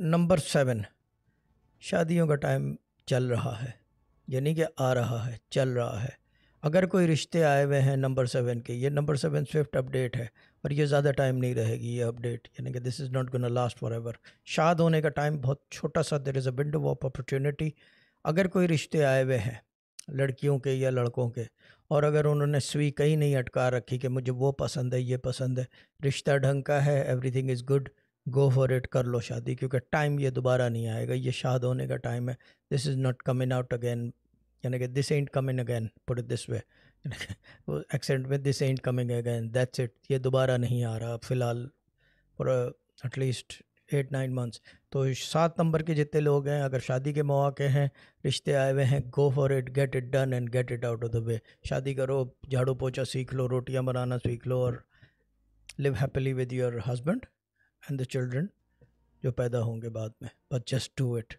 number seven शादियों का time चल रहा है यानी कि आ रहा है चल रहा है अगर कोई रिश्ते आए हुए हैं नंबर सेवन के ये नंबर सेवन स्विफ्ट अपडेट है और ये ज़्यादा टाइम नहीं रहेगी ये अपडेट यानी कि this is not gonna last forever शाद होने का टाइम बहुत छोटा सा there is a window of opportunity अगर कोई रिश्ते आए हुए हैं लड़कियों के या लड़कों के और अगर उन्होंने सुई कहीं नहीं अटका रखी कि मुझे वो पसंद है ये पसंद है रिश्ता ढंग का है everything is good go for it कर लो शादी क्योंकि टाइम ये दोबारा नहीं आएगा ये शाद होने का टाइम है this is not coming out again यानी कि this and coming again put this way वो में this and coming again that's it ये दोबारा नहीं आ रहा फ़िलहाल और एटलीस्ट एट नाइन मंथ्स तो सात नंबर के जितने लोग हैं अगर शादी के मौके हैं रिश्ते आए हुए हैं go for it get it done and get it out of the way शादी करो झाड़ू पोछा सीख लो रोटियां बनाना सीख लो और live happily with your husband and the children जो पैदा होंगे बाद में बट जस्ट डू इट